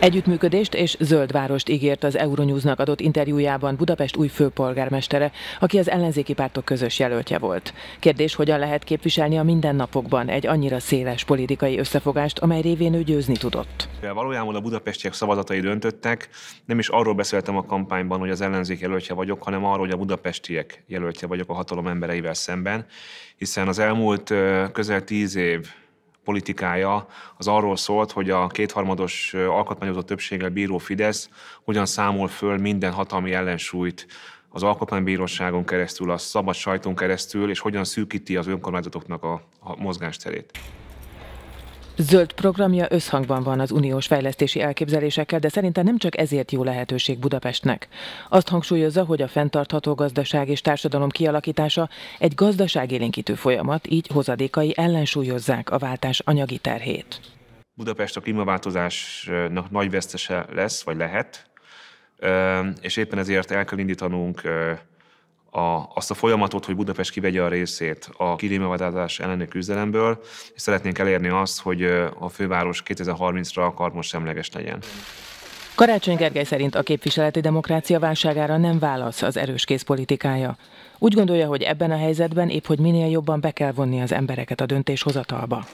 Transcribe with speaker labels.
Speaker 1: Együttműködést és zöld várost ígért az Euronewsnak adott interjújában Budapest új főpolgármestere, aki az ellenzéki pártok közös jelöltje volt. Kérdés, hogyan lehet képviselni a mindennapokban egy annyira széles politikai összefogást, amely révén ő győzni tudott.
Speaker 2: Valójában a budapestiek szavazatai döntöttek, nem is arról beszéltem a kampányban, hogy az ellenzék jelöltje vagyok, hanem arról, hogy a budapestiek jelöltje vagyok a hatalom embereivel szemben, hiszen az elmúlt közel tíz év politikája az arról szólt, hogy a kétharmados alkotmányozó többséggel bíró Fidesz hogyan számol föl minden hatalmi ellensúlyt az alkotmánybíróságon keresztül, a szabad sajton keresztül, és hogyan szűkíti az önkormányzatoknak a, a mozgásterét.
Speaker 1: Zöld programja összhangban van az uniós fejlesztési elképzelésekkel, de szerintem nem csak ezért jó lehetőség Budapestnek. Azt hangsúlyozza, hogy a fenntartható gazdaság és társadalom kialakítása egy gazdaságélénkítő folyamat, így hozadékai ellensúlyozzák a váltás anyagi terhét.
Speaker 2: Budapest a klímaváltozásnak nagy vesztese lesz, vagy lehet, és éppen ezért el kell indítanunk a, azt a folyamatot, hogy Budapest kivegye a részét a klímaváltozás elleni küzdelemből, és szeretnénk elérni azt, hogy a főváros 2030-ra semleges legyen.
Speaker 1: Karácsony Gergely szerint a képviseleti demokrácia válságára nem válasz az erős készpolitikája. Úgy gondolja, hogy ebben a helyzetben épp hogy minél jobban be kell vonni az embereket a döntéshozatalba.